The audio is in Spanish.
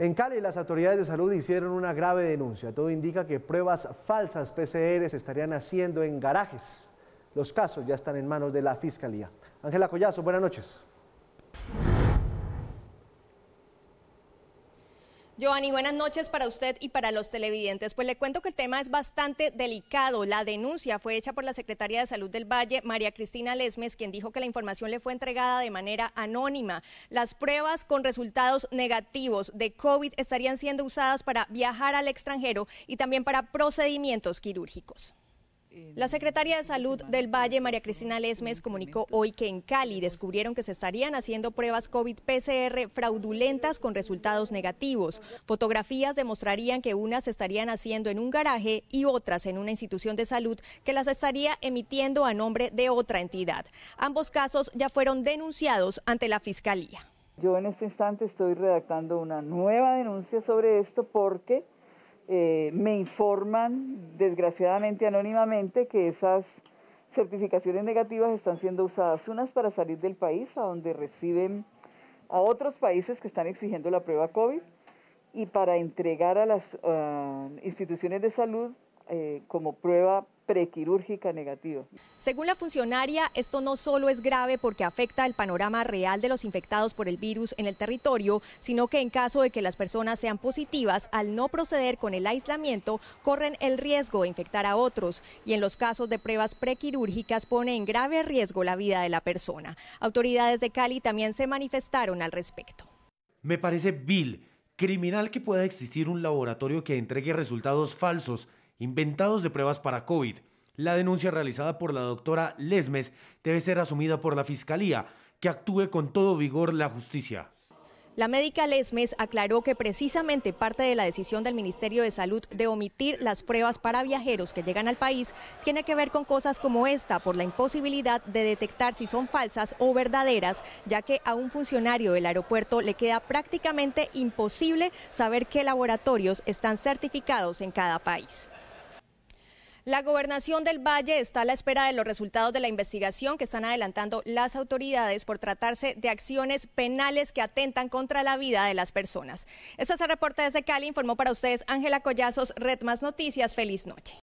En Cali, las autoridades de salud hicieron una grave denuncia. Todo indica que pruebas falsas PCR se estarían haciendo en garajes. Los casos ya están en manos de la Fiscalía. Ángela Collazo, buenas noches. Giovanni, buenas noches para usted y para los televidentes. Pues le cuento que el tema es bastante delicado. La denuncia fue hecha por la secretaria de Salud del Valle, María Cristina Lesmes, quien dijo que la información le fue entregada de manera anónima. Las pruebas con resultados negativos de COVID estarían siendo usadas para viajar al extranjero y también para procedimientos quirúrgicos. La secretaria de Salud del Valle, María Cristina este Lesmes, comunicó hoy que en Cali descubrieron que se estarían haciendo pruebas COVID-PCR fraudulentas con resultados negativos. Fotografías demostrarían que unas se estarían haciendo en un garaje y otras en una institución de salud que las estaría emitiendo a nombre de otra entidad. Ambos casos ya fueron denunciados ante la Fiscalía. Yo en este instante estoy redactando una nueva denuncia sobre esto porque eh, me informan, desgraciadamente anónimamente, que esas certificaciones negativas están siendo usadas, unas para salir del país, a donde reciben a otros países que están exigiendo la prueba COVID, y para entregar a las ah, instituciones de salud eh, como prueba prequirúrgica negativa. Según la funcionaria, esto no solo es grave porque afecta el panorama real de los infectados por el virus en el territorio, sino que en caso de que las personas sean positivas, al no proceder con el aislamiento, corren el riesgo de infectar a otros y en los casos de pruebas prequirúrgicas pone en grave riesgo la vida de la persona. Autoridades de Cali también se manifestaron al respecto. Me parece vil, criminal que pueda existir un laboratorio que entregue resultados falsos inventados de pruebas para COVID. La denuncia realizada por la doctora Lesmes debe ser asumida por la Fiscalía, que actúe con todo vigor la justicia. La médica Lesmes aclaró que precisamente parte de la decisión del Ministerio de Salud de omitir las pruebas para viajeros que llegan al país tiene que ver con cosas como esta, por la imposibilidad de detectar si son falsas o verdaderas, ya que a un funcionario del aeropuerto le queda prácticamente imposible saber qué laboratorios están certificados en cada país. La gobernación del Valle está a la espera de los resultados de la investigación que están adelantando las autoridades por tratarse de acciones penales que atentan contra la vida de las personas. Este es el reporte desde Cali. Informó para ustedes Ángela Collazos, Red Más Noticias. Feliz noche.